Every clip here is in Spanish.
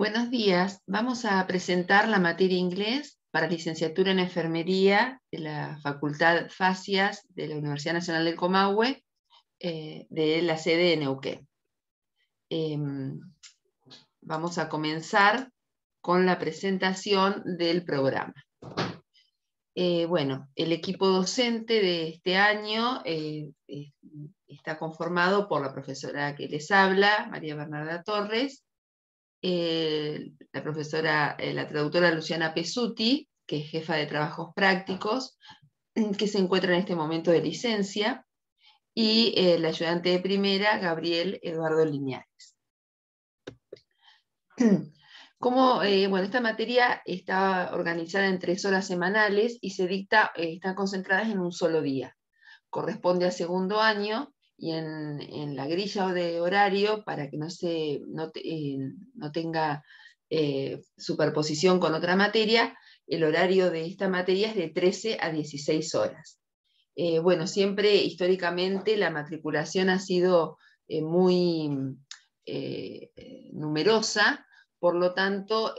Buenos días. Vamos a presentar la materia inglés para licenciatura en enfermería de la Facultad FACIAS de la Universidad Nacional del Comahue, eh, de la sede de Neuquén. Em, vamos a comenzar con la presentación del programa. Eh, bueno, el equipo docente de este año eh, está conformado por la profesora que les habla, María Bernarda Torres, eh, la profesora, eh, la traductora Luciana Pesuti, que es jefa de trabajos prácticos, mm, que se encuentra en este momento de licencia, y eh, el ayudante de primera, Gabriel Eduardo Linares. Eh, esta materia está organizada en tres horas semanales y se dicta, están concentradas en un solo día. Corresponde al segundo año y en, la grilla o de horario para que no, se, no, eh, no tenga eh, superposición con otra materia, el horario de esta materia es de 13 a 16 horas. Eh, bueno, siempre históricamente la matriculación ha sido muy numerosa, por lo tanto,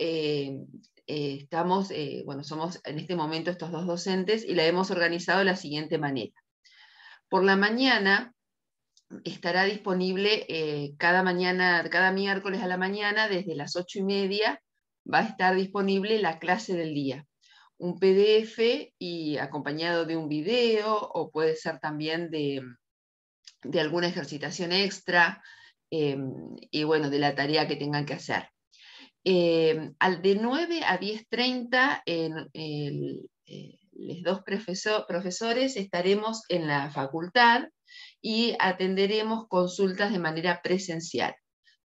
estamos, bueno, somos en este momento estos dos docentes y la hemos organizado de la siguiente manera. Por la mañana, estará disponible eh, cada mañana, cada miércoles a la mañana, desde las ocho y media, va a estar disponible la clase del día. Un PDF y acompañado de un video o puede ser también de, alguna ejercitación extra eh, y bueno, de la tarea que tengan que hacer. Eh, al de 9 a 10.30, los dos profesores estaremos en la facultad y atenderemos consultas de manera presencial,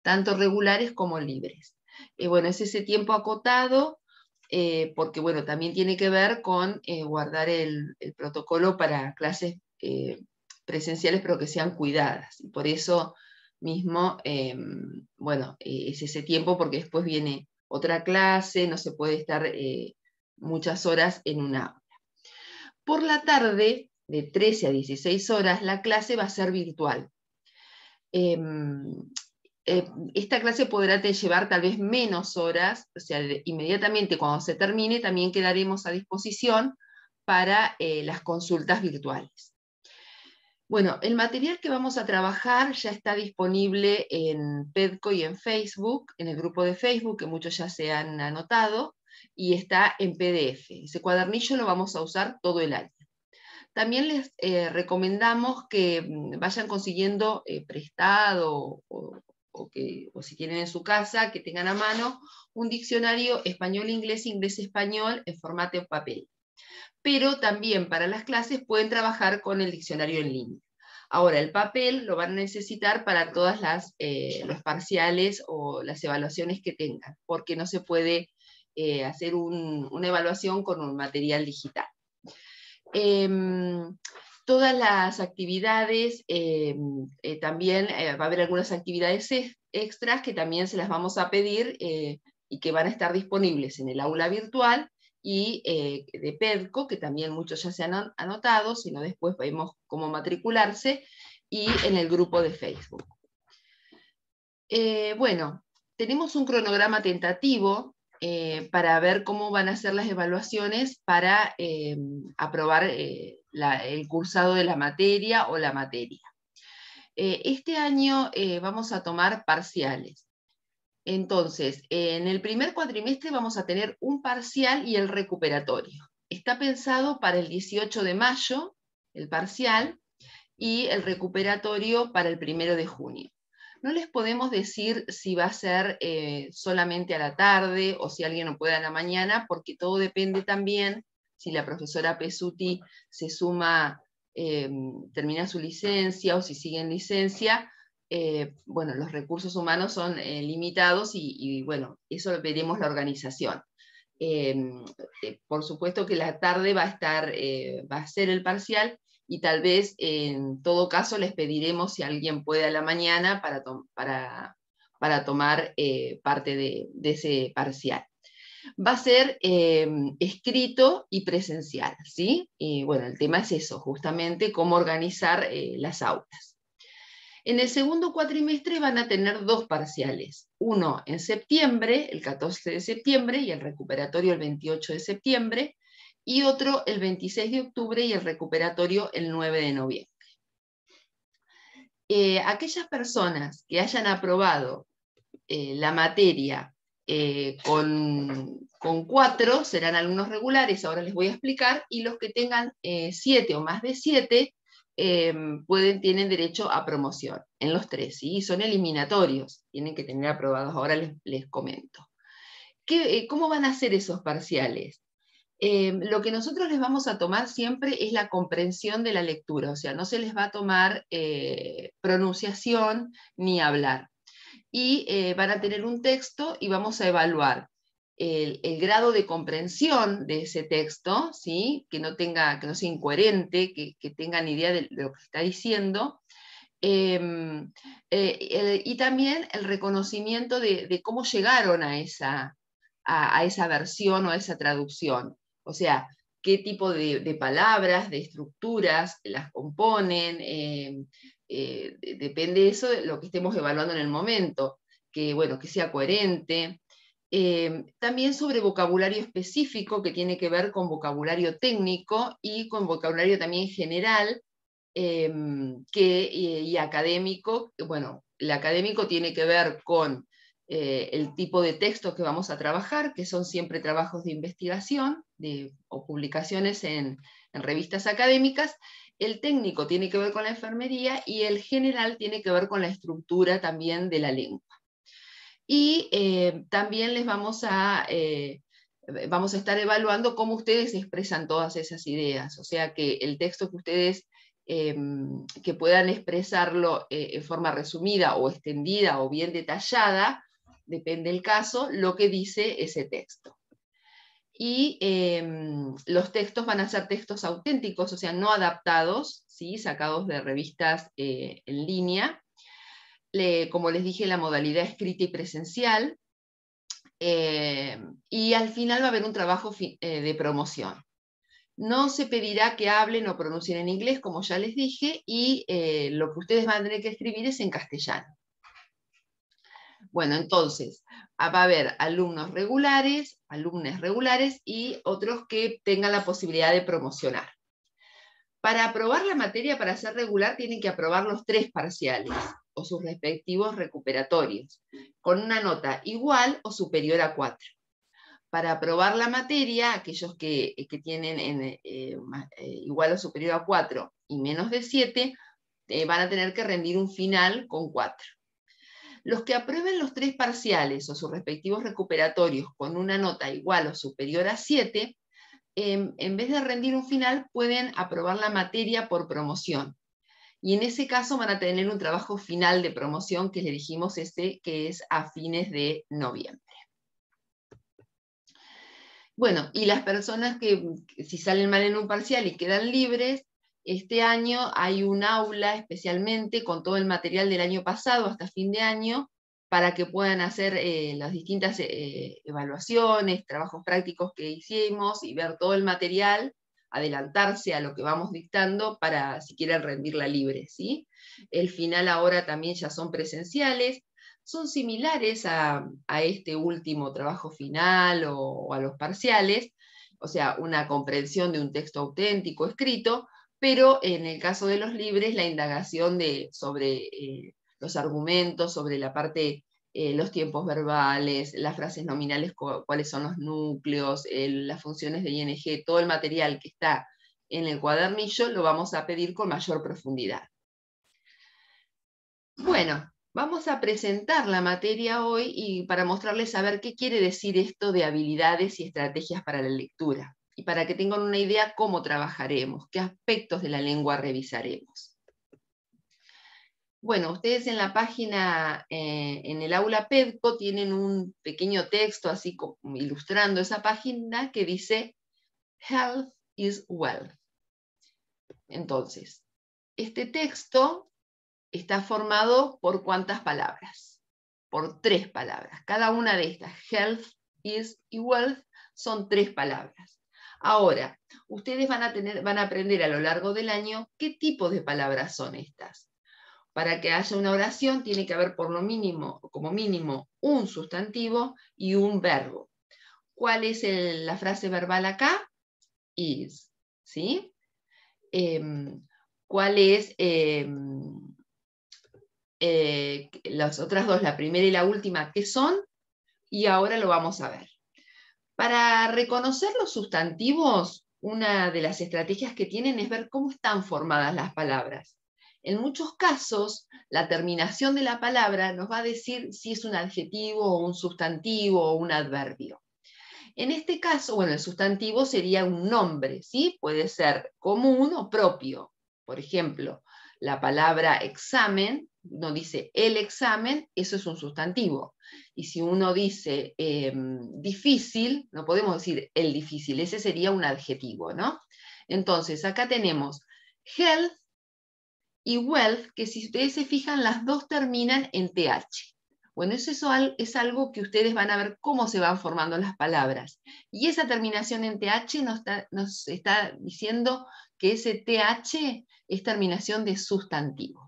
tanto regulares como libres. Eh, bueno, es ese tiempo acotado, eh, porque bueno, también tiene que ver con eh, guardar el, protocolo para clases presenciales, pero que sean cuidadas. Y por eso mismo, bueno, es ese tiempo porque después viene otra clase, no se puede estar muchas horas en una aula. Por la tarde, de 13 a 16 horas, la clase va a ser virtual. Em, eh, esta clase podrá te llevar tal vez menos horas, o sea, inmediatamente cuando se termine también quedaremos a disposición para eh, las consultas virtuales. Bueno, el material que vamos a trabajar ya está disponible en PEDCO y en Facebook, en el grupo de Facebook, que muchos ya se han anotado, y está en PDF. Ese cuadernillo lo vamos a usar todo el año. También les eh, recomendamos que mm, vayan consiguiendo eh, prestado o, que, si tienen en su casa, que tengan a mano un diccionario español-inglés, inglés-español en formato papel. Pero también para las clases pueden trabajar con el diccionario en línea. Ahora, el papel lo van a necesitar para todas las eh, los parciales o las evaluaciones que tengan, porque no se puede hacer una evaluación con un material digital. Em, todas las actividades, em, eh, también eh, va a haber algunas actividades extras que también se las vamos a pedir eh, y que van a estar disponibles en el aula virtual y de Perco, que también muchos ya se han anotado, sino después vemos cómo matricularse, y en el grupo de Facebook. bueno, tenemos un cronograma tentativo eh, para ver cómo van a ser las evaluaciones para eh, aprobar eh, el cursado de la materia o la materia. este año vamos a tomar parciales. Entonces, en el primer cuatrimestre vamos a tener un parcial y el recuperatorio. Está pensado para el 18 de mayo, el parcial, y el recuperatorio para el primero de junio no les podemos decir si va a ser eh, solamente a la tarde o si alguien no puede a la mañana, porque todo depende también si la profesora Pesuti se suma, eh, termina su licencia o si sigue en licencia. Eh, bueno, los recursos humanos son limitados y, bueno, eso lo veremos la organización. por supuesto que la tarde va a estar, va a ser el parcial, y tal vez en todo caso les pediremos si alguien puede a la mañana para, para, tomar eh, parte de, ese parcial. Va a ser em, escrito y presencial, ¿sí? Y bueno, el tema es eso, justamente cómo organizar eh, las aulas. En el segundo cuatrimestre van a tener dos parciales, uno en septiembre, el 14 de septiembre, y el recuperatorio el 28 de septiembre, y otro el 26 de octubre y el recuperatorio el 9 de noviembre. Eh, aquellas personas que hayan aprobado eh, la materia eh, con, con, cuatro serán alumnos regulares, ahora les voy a explicar, y los que tengan siete o más de siete em, pueden, tienen derecho a promoción en los tres, y son eliminatorios, tienen que tener aprobados, ahora les, les comento. ¿Qué, ¿Cómo van a ser esos parciales? Em, lo que nosotros les vamos a tomar siempre es la comprensión de la lectura, o sea, no se les va a tomar eh, pronunciación ni hablar. Y eh, van a tener un texto y vamos a evaluar el, grado de comprensión de ese texto, ¿sí? que, no tenga, que no sea incoherente, que, tengan idea de, lo que está diciendo. Em, eh, y también el reconocimiento de, cómo llegaron a esa, a, esa versión o a esa traducción. O sea, qué tipo de, palabras, de estructuras las componen, eh, eh, depende de eso, de lo que estemos evaluando en el momento, que, bueno, que sea coherente. Eh, también sobre vocabulario específico, que tiene que ver con vocabulario técnico y con vocabulario también general y académico. Bueno, el académico tiene que ver con eh, el tipo de texto que vamos a trabajar, que son siempre trabajos de investigación o publicaciones en, revistas académicas. El técnico tiene que ver con la enfermería y el general tiene que ver con la estructura también de la lengua. Y eh, también les vamos a, eh, vamos a estar evaluando cómo ustedes expresan todas esas ideas, o sea que el texto que ustedes que puedan expresarlo en forma resumida o extendida o bien detallada, depende del caso, lo que dice ese texto. Y em, los textos van a ser textos auténticos, o sea, no adaptados, ¿sí? sacados de revistas eh, en línea. como les dije, la modalidad escrita y presencial. Em, y al final va a haber un trabajo eh, de promoción. No se pedirá que hablen o pronuncien en inglés, como ya les dije, y eh, lo que ustedes van a tener que escribir es en castellano. Bueno, entonces, va a haber alumnos regulares, alumnos regulares y otros que tengan la posibilidad de promocionar. Para aprobar la materia para ser regular tienen que aprobar los tres parciales o sus respectivos recuperatorios, con una nota igual o superior a cuatro. Para aprobar la materia, aquellos que, tienen eh, eh, igual o superior a cuatro, y menos de siete, eh, van a tener que rendir un final con cuatro. Los que aprueben los tres parciales o sus respectivos recuperatorios con una nota igual o superior a 7, em, en vez de rendir un final, pueden aprobar la materia por promoción. Y en ese caso van a tener un trabajo final de promoción que le dijimos este, que es a fines de noviembre. Bueno, y las personas que si salen mal en un parcial y quedan libres, este año hay un aula especialmente con todo el material del año pasado hasta fin de año para que puedan hacer eh, las distintas eh, evaluaciones, trabajos prácticos que hicimos y ver todo el material, adelantarse a lo que vamos dictando para si quieren rendirla libre. ¿sí? El final ahora también ya son presenciales, son similares a, este último trabajo final o a los parciales, o sea, una comprensión de un texto auténtico escrito, pero en el caso de los libres, la indagación sobre eh, los argumentos, sobre la parte, eh, los tiempos verbales, las frases nominales, cuáles son los núcleos, las funciones de ING, todo el material que está en el cuadernillo, lo vamos a pedir con mayor profundidad. Bueno, vamos a presentar la materia hoy y para mostrarles a ver qué quiere decir esto de habilidades y estrategias para la lectura y para que tengan una idea cómo trabajaremos, qué aspectos de la lengua revisaremos. Bueno, ustedes en la página, eh, en el aula PEDCO, tienen un pequeño texto así como ilustrando esa página que dice Health is Wealth. Entonces, este texto está formado por cuántas palabras? Por tres palabras. Cada una de estas, health is y wealth, son tres palabras. Ahora, ustedes van a, van a aprender a lo largo del año qué tipo de palabras son estas. Para que haya una oración tiene que haber por lo mínimo, como mínimo, un sustantivo y un verbo. ¿Cuál es la frase verbal acá? Is. ¿Sí? Em, ¿Cuál es em, eh, las otras dos, la primera y la última, qué son? Y ahora lo vamos a ver. Para reconocer los sustantivos, una de las estrategias que tienen es ver cómo están formadas las palabras. En muchos casos, la terminación de la palabra nos va a decir si es un adjetivo o un sustantivo o un adverbio. En este caso, bueno, el sustantivo sería un nombre, ¿sí? Puede ser común o propio. Por ejemplo, la palabra examen uno dice el examen, eso es un sustantivo. Y si uno dice em, difícil, no podemos decir el difícil, ese sería un adjetivo, ¿no? Entonces, acá tenemos health y wealth, que si ustedes se fijan, las dos terminan en TH. Bueno, eso es algo que ustedes van a ver cómo se van formando las palabras. Y esa terminación en TH nos nos está diciendo que ese TH es terminación de sustantivo.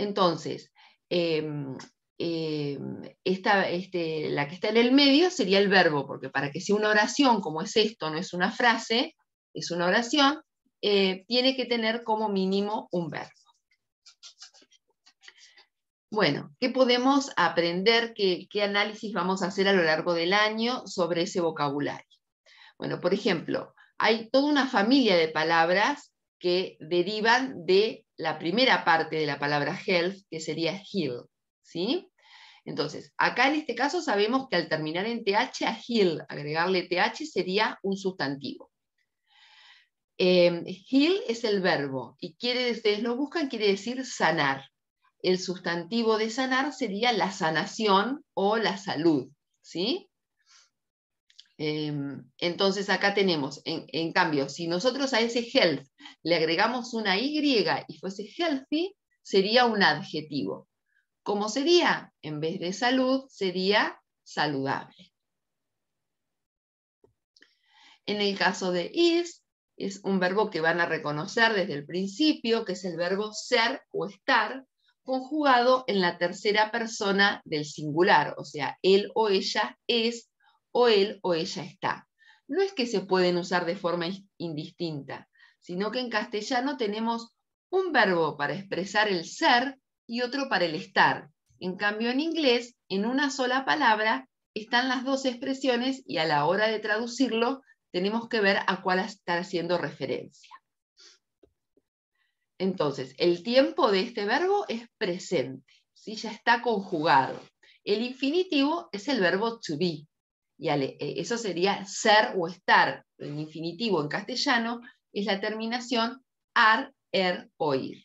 Entonces, em, em, este, la que está en el medio sería el verbo, porque para que sea una oración como es esto, no es una frase, es una oración, eh, tiene que tener como mínimo un verbo. Bueno, ¿qué podemos aprender? ¿Qué análisis vamos a hacer a lo largo del año sobre ese vocabulario? Bueno, por ejemplo, hay toda una familia de palabras que derivan de la primera parte de la palabra health, que sería heal. ¿sí? Entonces, acá en este caso sabemos que al terminar en TH a heal, agregarle TH sería un sustantivo. Em, heal es el verbo y quiere, ustedes lo buscan, quiere decir sanar. El sustantivo de sanar sería la sanación o la salud. ¿sí? Em, entonces acá tenemos, en, cambio, si nosotros a ese health le agregamos una Y y fuese healthy, sería un adjetivo. ¿Cómo sería? En vez de salud, sería saludable. En el caso de is, es un verbo que van a reconocer desde el principio, que es el verbo ser o estar, conjugado en la tercera persona del singular, o sea, él o ella es o él o ella está. No es que se pueden usar de forma indistinta, sino que en castellano tenemos un verbo para expresar el ser y otro para el estar. En cambio, en inglés, en una sola palabra están las dos expresiones y a la hora de traducirlo tenemos que ver a cuál está haciendo referencia. Entonces, el tiempo de este verbo es presente, Si ya está conjugado. El infinitivo es el verbo to be, y eh, eso sería ser o estar, en infinitivo en castellano, es la terminación ar, er o ir.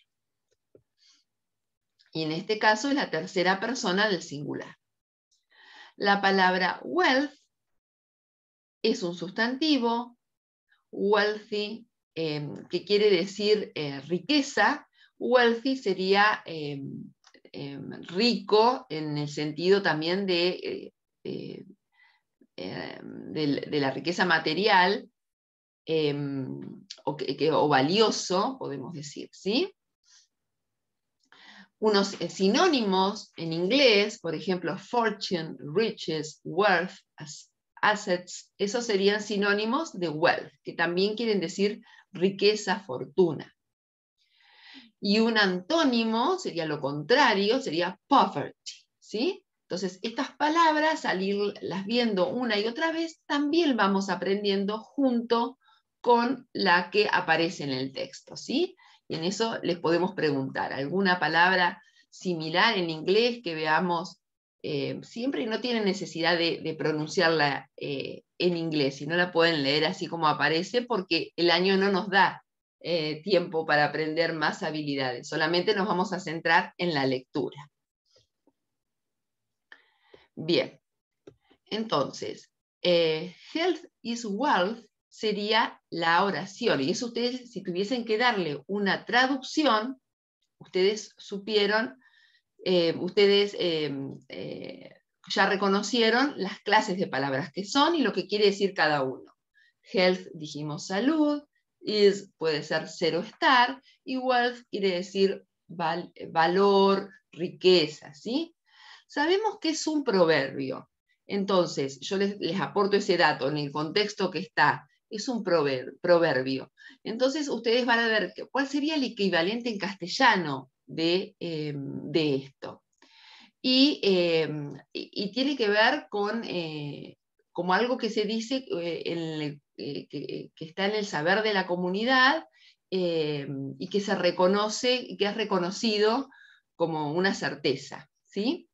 Y en este caso es la tercera persona del singular. La palabra wealth es un sustantivo, wealthy, em, que quiere decir eh, riqueza, wealthy sería em, em, rico en el sentido también de eh, eh, de, la riqueza material em, o, o, valioso, podemos decir, ¿sí? Unos eh, sinónimos en inglés, por ejemplo, fortune, riches, wealth, assets, esos serían sinónimos de wealth, que también quieren decir riqueza, fortuna. Y un antónimo sería lo contrario, sería poverty, ¿sí? Entonces, estas palabras, al las viendo una y otra vez, también vamos aprendiendo junto con la que aparece en el texto, ¿sí? Y en eso les podemos preguntar alguna palabra similar en inglés que veamos eh, siempre y no tienen necesidad de, pronunciarla eh, en inglés, si no la pueden leer así como aparece, porque el año no nos da eh, tiempo para aprender más habilidades, solamente nos vamos a centrar en la lectura. Bien, entonces, eh, health is wealth sería la oración. Y eso ustedes, si tuviesen que darle una traducción, ustedes supieron, eh, ustedes eh, ya reconocieron las clases de palabras que son y lo que quiere decir cada uno. Health, dijimos salud, is puede ser cero estar, y wealth quiere decir valor, riqueza, ¿sí? Sabemos que es un proverbio. Entonces, yo les, aporto ese dato en el contexto que está. Es un proverbio. Entonces, ustedes van a ver cuál sería el equivalente en castellano de, em, esto. Em, y, tiene que ver con eh, como algo que se dice eh, eh, que, está en el saber de la comunidad, em, y que se reconoce, que es reconocido como una certeza. ¿sí?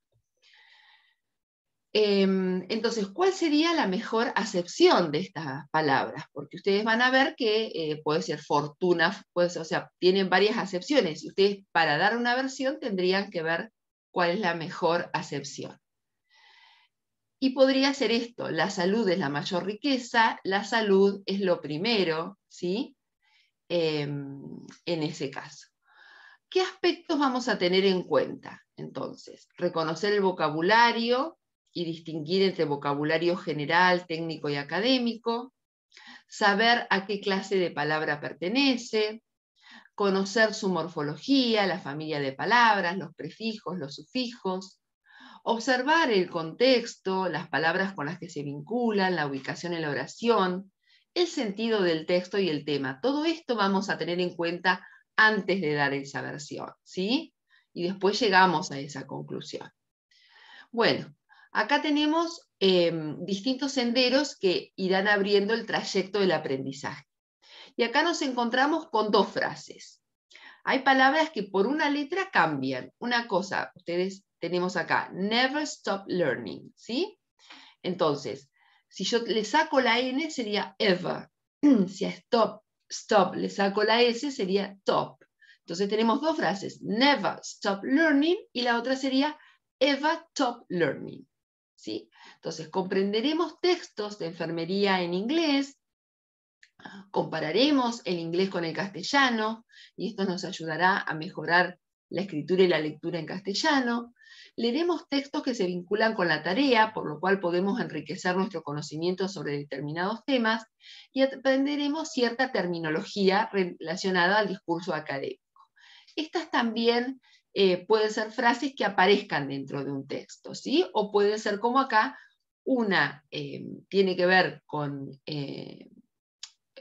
Em, entonces, ¿cuál sería la mejor acepción de estas palabras? Porque ustedes van a ver que eh, puede ser fortuna, o sea, tienen varias acepciones. Y ustedes para dar una versión tendrían que ver cuál es la mejor acepción. Y podría ser esto, la salud es la mayor riqueza, la salud es lo primero, ¿sí? Em, en ese caso. ¿Qué aspectos vamos a tener en cuenta? Entonces, reconocer el vocabulario, y distinguir entre vocabulario general, técnico y académico, saber a qué clase de palabra pertenece, conocer su morfología, la familia de palabras, los prefijos, los sufijos, observar el contexto, las palabras con las que se vinculan, la ubicación en la oración, el sentido del texto y el tema. Todo esto vamos a tener en cuenta antes de dar esa versión, ¿sí? Y después llegamos a esa conclusión. Bueno, Acá tenemos em, distintos senderos que irán abriendo el trayecto del aprendizaje. Y acá nos encontramos con dos frases. Hay palabras que por una letra cambian. Una cosa, ustedes tenemos acá, never stop learning, ¿sí? Entonces, si yo le saco la N sería ever. si a stop, stop, le saco la S sería top. Entonces tenemos dos frases, never stop learning y la otra sería ever top learning. Entonces, comprenderemos textos de enfermería en inglés, compararemos el inglés con el castellano, y esto nos ayudará a mejorar la escritura y la lectura en castellano. Leeremos textos que se vinculan con la tarea, por lo cual podemos enriquecer nuestro conocimiento sobre determinados temas, y aprenderemos cierta terminología relacionada al discurso académico. Estas también eh, pueden ser frases que aparezcan dentro de un texto, ¿sí? O pueden ser como acá, una eh, tiene que ver con, eh,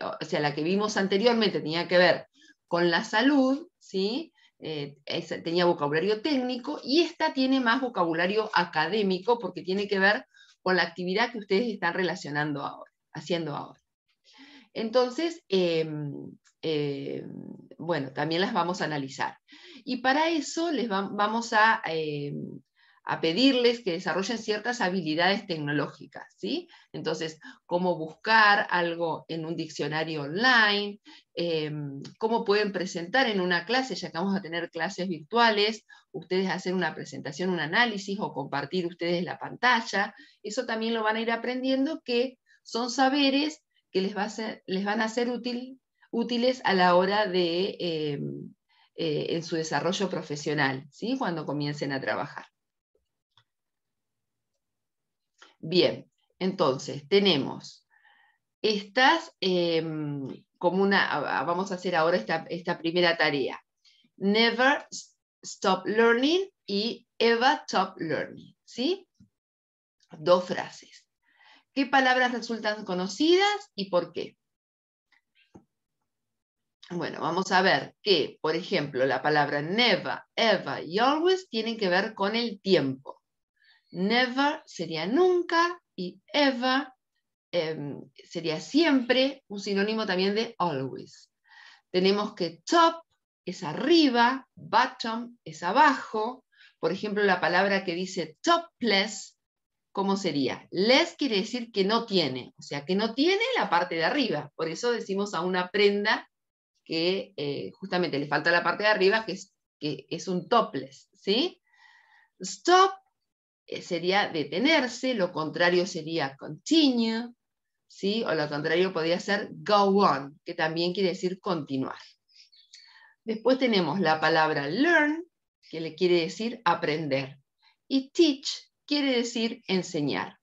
o sea, la que vimos anteriormente tenía que ver con la salud, ¿sí? tenía vocabulario técnico y esta tiene más vocabulario académico porque tiene que ver con la actividad que ustedes están relacionando ahora, haciendo ahora. Entonces, em, em, bueno, también las vamos a analizar. Y para eso les vamos em, a, pedirles que desarrollen ciertas habilidades tecnológicas, ¿sí? Entonces, cómo buscar algo en un diccionario online, cómo pueden presentar en una clase, ya que vamos a tener clases virtuales, ustedes hacer una presentación, un análisis o compartir ustedes la pantalla. Eso también lo van a ir aprendiendo que son saberes que les, van a ser útiles a la hora de, em, eh, en su desarrollo profesional, ¿sí? cuando comiencen a trabajar. Bien, entonces tenemos estas, em, como una, vamos a hacer ahora esta, esta primera tarea. Never stop learning y ever stop learning, ¿sí? Dos frases. ¿Qué palabras resultan conocidas y por qué? Bueno, vamos a ver que, por ejemplo, la palabra never, ever y always tienen que ver con el tiempo. Never sería nunca y ever em, sería siempre un sinónimo también de always. Tenemos que top es arriba, bottom es abajo. Por ejemplo, la palabra que dice topless ¿cómo sería? Less quiere decir que no tiene, o sea, que no tiene la parte de arriba. Por eso decimos a una prenda que eh, justamente le falta la parte de arriba, que es, que es un topless, ¿sí? Stop eh, sería detenerse, lo contrario sería continue, ¿sí? O lo contrario podría ser go on, que también quiere decir continuar. Después tenemos la palabra learn, que le quiere decir aprender, y teach, quiere decir enseñar.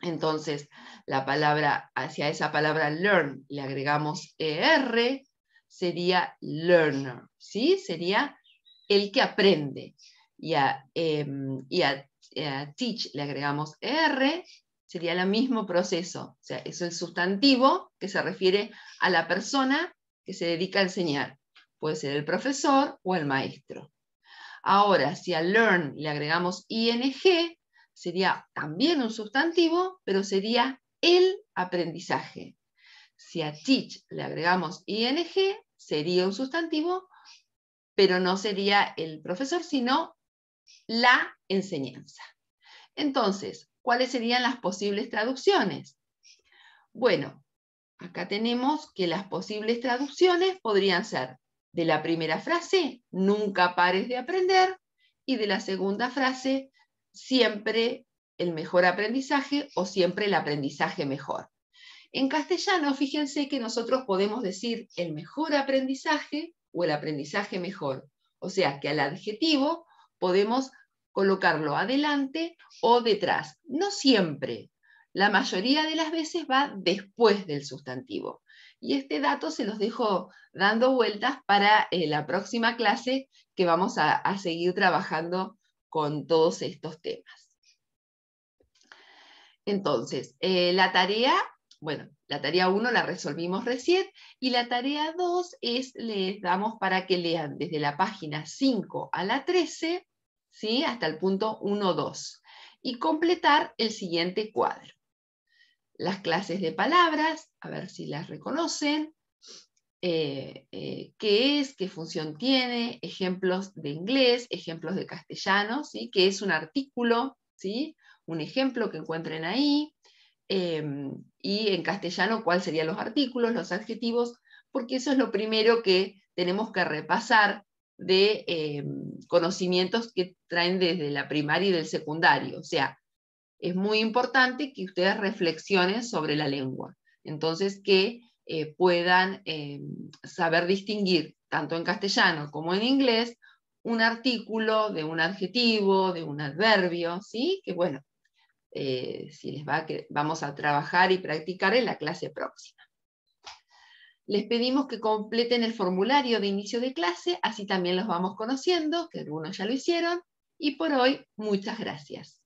Entonces, la palabra, hacia esa palabra learn le agregamos ER, sería learner, ¿sí? Sería el que aprende. Y a, em, a teach le agregamos ER, sería el mismo proceso. O sea, es el sustantivo que se refiere a la persona que se dedica a enseñar. Puede ser el profesor o el maestro. Ahora, si a learn le agregamos ing, sería también un sustantivo, pero sería el aprendizaje. Si a teach le agregamos ing, sería un sustantivo, pero no sería el profesor, sino la enseñanza. Entonces, ¿cuáles serían las posibles traducciones? Bueno, acá tenemos que las posibles traducciones podrían ser de la primera frase, nunca pares de aprender, y de la segunda frase, siempre el mejor aprendizaje o siempre el aprendizaje mejor. En castellano, fíjense que nosotros podemos decir el mejor aprendizaje o el aprendizaje mejor. O sea, que al adjetivo podemos colocarlo adelante o detrás. No siempre. La mayoría de las veces va después del sustantivo. Y este dato se los dejo dando vueltas para eh, la próxima clase que vamos a, seguir trabajando con todos estos temas. Entonces, eh, la tarea, bueno, la tarea 1 la resolvimos recién y la tarea 2 es, les damos para que lean desde la página 5 a la 13, ¿sí? hasta el punto 1-2, y completar el siguiente cuadro las clases de palabras, a ver si las reconocen, eh, eh, qué es, qué función tiene, ejemplos de inglés, ejemplos de castellano, ¿sí? qué es un artículo, ¿sí? un ejemplo que encuentren ahí, em, y en castellano cuáles serían los artículos, los adjetivos, porque eso es lo primero que tenemos que repasar de em, conocimientos que traen desde la primaria y del secundario, o sea, es muy importante que ustedes reflexionen sobre la lengua. Entonces, que eh, puedan eh, saber distinguir, tanto en castellano como en inglés, un artículo de un adjetivo, de un adverbio, ¿sí? Que bueno, eh, si les va, que vamos a trabajar y practicar en la clase próxima. Les pedimos que completen el formulario de inicio de clase, así también los vamos conociendo, que algunos ya lo hicieron. Y por hoy, muchas gracias.